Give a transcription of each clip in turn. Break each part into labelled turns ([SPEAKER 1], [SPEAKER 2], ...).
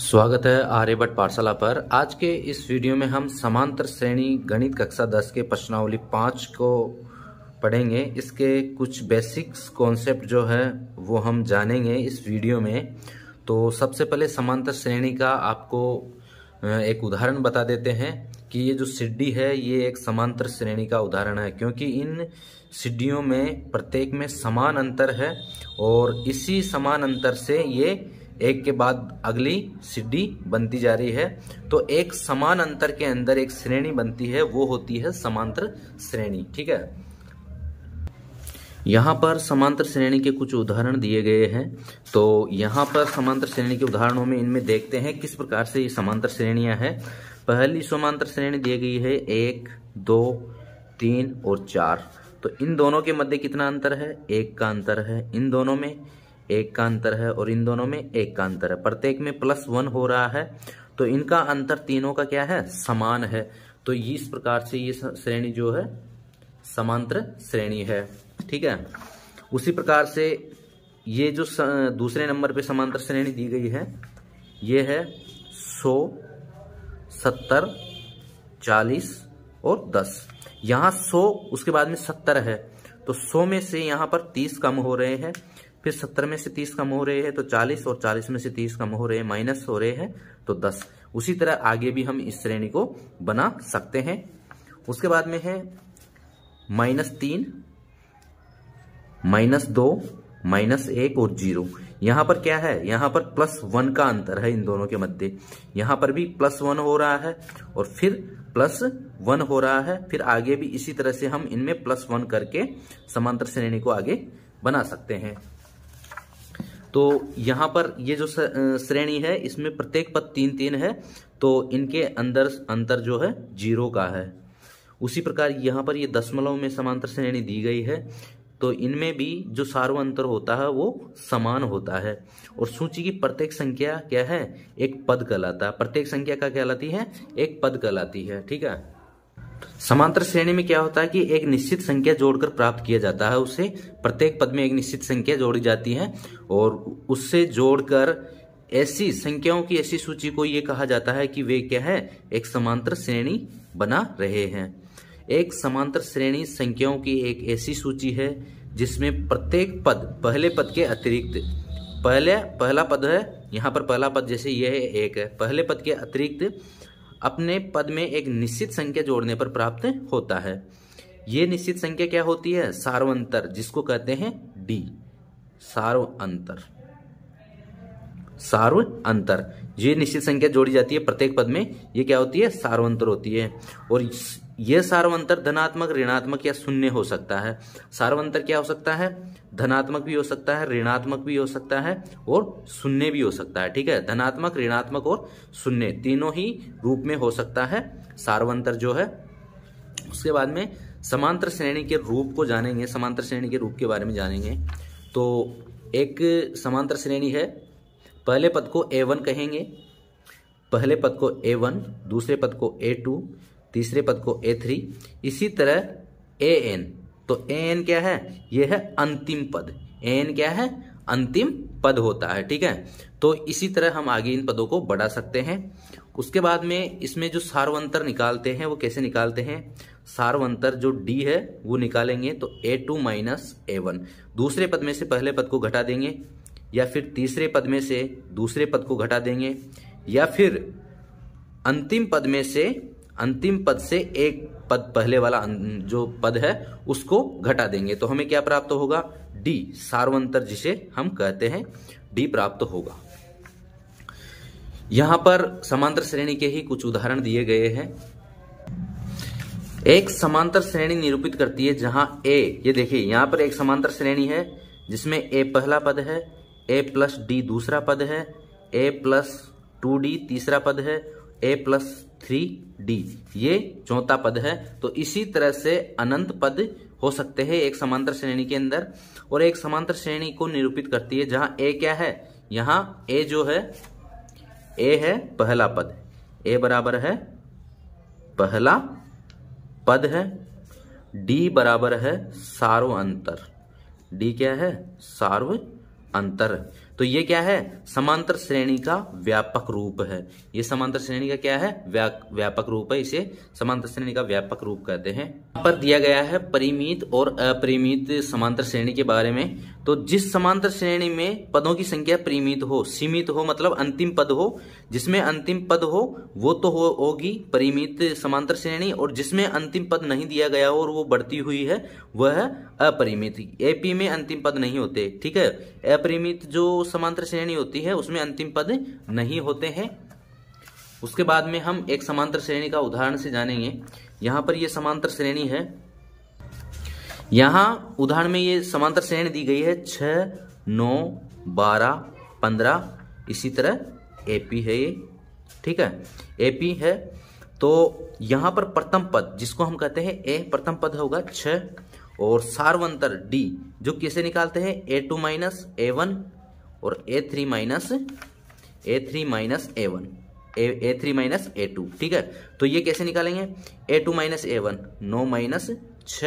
[SPEAKER 1] स्वागत है आर्यभट्ट पाठशाला पर आज के इस वीडियो में हम समांतर श्रेणी गणित कक्षा दस के प्रश्नावली पाँच को पढ़ेंगे इसके कुछ बेसिक्स कॉन्सेप्ट जो है वो हम जानेंगे इस वीडियो में तो सबसे पहले समांतर श्रेणी का आपको एक उदाहरण बता देते हैं कि ये जो सिड्डी है ये एक समांतर श्रेणी का उदाहरण है क्योंकि इन सिड्डियों में प्रत्येक में समान अंतर है और इसी समान अंतर से ये एक के बाद अगली सीढ़ी बनती जा रही है तो एक समान अंतर के अंदर एक श्रेणी बनती है वो होती है समांतर श्रेणी ठीक है यहाँ पर समांतर श्रेणी के कुछ उदाहरण दिए गए हैं तो यहाँ पर समांतर श्रेणी के उदाहरणों में इनमें देखते हैं किस प्रकार से ये समांतर श्रेणियां हैं पहली समांतर श्रेणी दी गई है एक दो तीन और चार तो इन दोनों के मध्य कितना अंतर है एक का अंतर है इन दोनों में एक का अंतर है और इन दोनों में एक का अंतर है प्रत्येक में प्लस वन हो रहा है तो इनका अंतर तीनों का क्या है समान है तो इस प्रकार से ये श्रेणी जो है समांतर श्रेणी है ठीक है उसी प्रकार से ये जो दूसरे नंबर पे समांतर श्रेणी दी गई है ये है सौ सत्तर चालीस और दस यहां सौ उसके बाद में सत्तर है तो सौ में से यहां पर तीस कम हो रहे हैं फिर सत्तर में से तीस कम हो रहे हैं तो चालीस और चालीस में से तीस कम हो रहे हैं माइनस हो रहे हैं तो दस उसी तरह आगे भी हम इस श्रेणी को बना सकते हैं उसके बाद में है माइनस तीन माइनस दो माइनस एक और जीरो यहां पर क्या है यहां पर प्लस वन का अंतर है इन दोनों के मध्य यहां पर भी प्लस वन हो रहा है और फिर प्लस वन हो रहा है फिर आगे भी इसी तरह से हम इनमें प्लस वन करके समांतर श्रेणी को आगे बना सकते हैं तो यहाँ पर ये जो श्रेणी है इसमें प्रत्येक पद तीन तीन है तो इनके अंदर अंतर जो है जीरो का है उसी प्रकार यहाँ पर ये दशमलव में समांतर श्रेणी दी गई है तो इनमें भी जो सार्व अंतर होता है वो समान होता है और सूची की प्रत्येक संख्या क्या है एक पद कहलाता है प्रत्येक संख्या का कहलाती है एक पद कहलाती है ठीक है समांतर श्रेणी में क्या होता है कि एक निश्चित संख्या जोड़कर प्राप्त किया जाता है उसे प्रत्येक पद में एक निश्चित संख्या जोड़ी जाती है और उससे जोड़कर ऐसी संख्याओं की ऐसी सूची को ये कहा जाता है कि वे क्या है एक समांतर श्रेणी बना रहे हैं एक समांतर श्रेणी संख्याओं की एक ऐसी सूची है जिसमें प्रत्येक पद पहले पद के अतिरिक्त पहले पहला पद है यहाँ पर पहला पद जैसे यह है एक है पहले पद के अतिरिक्त अपने पद में एक निश्चित संख्या जोड़ने पर प्राप्त होता है ये निश्चित संख्या क्या होती है सार्वंतर जिसको कहते हैं डी सार्व अंतर सार्वअंतर ये निश्चित संख्या जोड़ी जाती है प्रत्येक पद में ये क्या होती है सार्वंतर होती है और यह सार्वंतर धनात्मक ऋणात्मक या शून्य हो सकता है सार्वंतर क्या हो सकता है धनात्मक भी हो सकता है ऋणात्मक भी हो सकता है और शून्य भी हो सकता है ठीक है धनात्मक ऋणात्मक और शून्य तीनों ही रूप में हो सकता है सार्वंतर जो है उसके बाद में समांतर श्रेणी के रूप को जानेंगे समांतर श्रेणी के रूप के बारे में जानेंगे तो एक समांतर श्रेणी है पहले पद को ए वन कहेंगे पहले पद को ए वन दूसरे पद को ए टू तीसरे पद को ए थ्री इसी तरह ए एन तो ए एन क्या है यह है अंतिम पद ए एन क्या है अंतिम पद होता है ठीक है तो इसी तरह हम आगे इन पदों को बढ़ा सकते हैं उसके बाद में इसमें जो सार्वंतर निकालते हैं वो कैसे निकालते हैं सार्वंतर जो डी है वो निकालेंगे तो A two minus A one दूसरे पद में से पहले पद को घटा देंगे या फिर तीसरे पद में से दूसरे पद को घटा देंगे या फिर अंतिम पद में से अंतिम पद से एक पद पहले वाला अं, जो पद है उसको घटा देंगे तो हमें क्या प्राप्त होगा डी सार्वंतर जिसे हम कहते हैं डी प्राप्त होगा यहां पर समांतर श्रेणी के ही कुछ उदाहरण दिए गए हैं एक समांतर श्रेणी निरूपित करती है जहां ए ये देखिए यहां पर एक समांतर श्रेणी है जिसमें ए पहला पद है ए प्लस डी दूसरा पद है ए प्लस टू डी तीसरा पद है ए प्लस थ्री डी ये चौथा पद है तो इसी तरह से अनंत पद हो सकते हैं एक समांतर श्रेणी के अंदर और एक समांतर श्रेणी को निरूपित करती है जहां ए क्या है यहां ए जो है ए है पहला पद ए बराबर है पहला पद है डी बराबर है सार्व अंतर डी क्या है सार्व अंतर तो ये क्या है समांतर श्रेणी का व्यापक रूप है ये समांतर श्रेणी का क्या है व्या, व्यापक रूप है इसे समांतर श्रेणी का व्यापक रूप कहते हैं पर दिया गया है परिमित और अपरिमित समांतर श्रेणी के बारे में तो जिस समांतर श्रेणी में पदों की संख्या परिमित हो सीमित हो मतलब अंतिम पद हो जिसमें अंतिम पद हो वो तो हो परिमित समांतर श्रेणी और जिसमें अंतिम पद नहीं दिया गया हो और वो बढ़ती हुई है वह अपरिमित एपी में अंतिम पद नहीं होते ठीक है अपरिमित जो समांतर श्रेणी होती है उसमें अंतिम पद नहीं होते हैं उसके बाद में हम एक समांतर श्रेणी का उदाहरण से जानेंगे यहाँ पर यह समांतर श्रेणी है यहां उदाहरण में ये समांतर श्रेणी दी गई है छ नौ बारह पंद्रह इसी तरह एपी है ये ठीक है एपी है तो यहां पर प्रथम पद जिसको हम कहते हैं ए प्रथम पद होगा छ और सार्वंतर डी जो कैसे निकालते हैं A two minus A one और A three minus A three minus A one A three minus A two ठीक है तो ये कैसे निकालेंगे A two minus A one नौ माइनस छ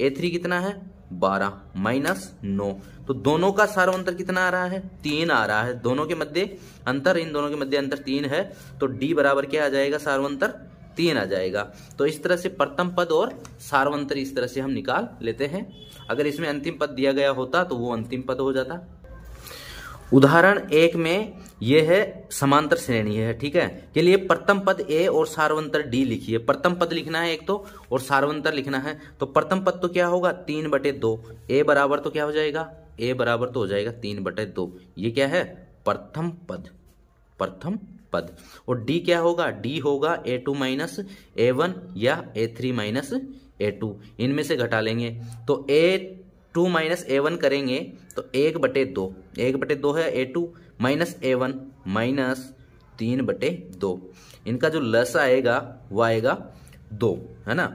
[SPEAKER 1] ए थ्री कितना है बारह माइनस नौ तो दोनों का सार्वंतर कितना आ रहा है तीन आ रहा है दोनों के मध्य अंतर इन दोनों के मध्य अंतर तीन है तो डी बराबर क्या आ जाएगा सार्वंतर तीन आ जाएगा तो इस तरह से प्रथम पद और सार्वंतर इस तरह से हम निकाल लेते हैं अगर इसमें अंतिम पद दिया गया होता तो वो अंतिम पद हो जाता उदाहरण एक में यह है समांतर श्रेणी है ठीक है चलिए प्रथम पद ए और सार्वंतर डी लिखिए प्रथम पद लिखना है एक तो और सार्वंतर लिखना है तो प्रथम पद तो क्या होगा तीन बटे दो ए बराबर तो क्या हो जाएगा ए बराबर तो हो जाएगा तीन बटे दो ये क्या है प्रथम पद प्रथम पद और डी क्या होगा डी होगा A two minus A one या A three minus A two इनमें से घटा लेंगे तो A two minus A one करेंगे तो एक बटे दो एक बटे दो है A two minus A one minus तीन बटे दो इनका जो लस आएगा वो आएगा दो है ना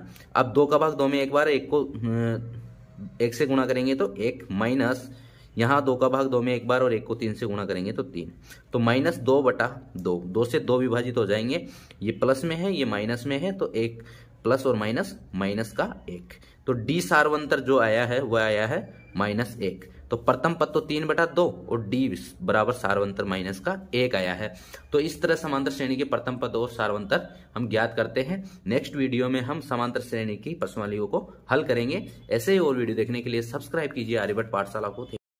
[SPEAKER 1] अब दो का भाग दो में एक बार एक को हम्म, एक से गुणा करेंगे तो एक माइनस यहाँ दो का भाग दो में एक बार और एक को तीन से गुणा करेंगे तो तीन तो माइनस दो बटा दो दो से दो विभाजित हो जाएंगे ये प्लस में है ये माइनस में है तो एक प्लस और माइनस माइनस का एक तो डी सार्वंतर जो आया है वह आया है माइनस एक तो प्रथम पद तो तीन बटा दो और डी बराबर सार्वंतर माइनस का एक आया है तो इस तरह समांतर श्रेणी के प्रथम पद और सार्वंतर हम ज्ञात करते हैं नेक्स्ट वीडियो में हम समांतर श्रेणी की प्रश्नावलियों को हल करेंगे ऐसे ही और वीडियो देखने के लिए सब्सक्राइब कीजिए आर्यभट पाठशाला को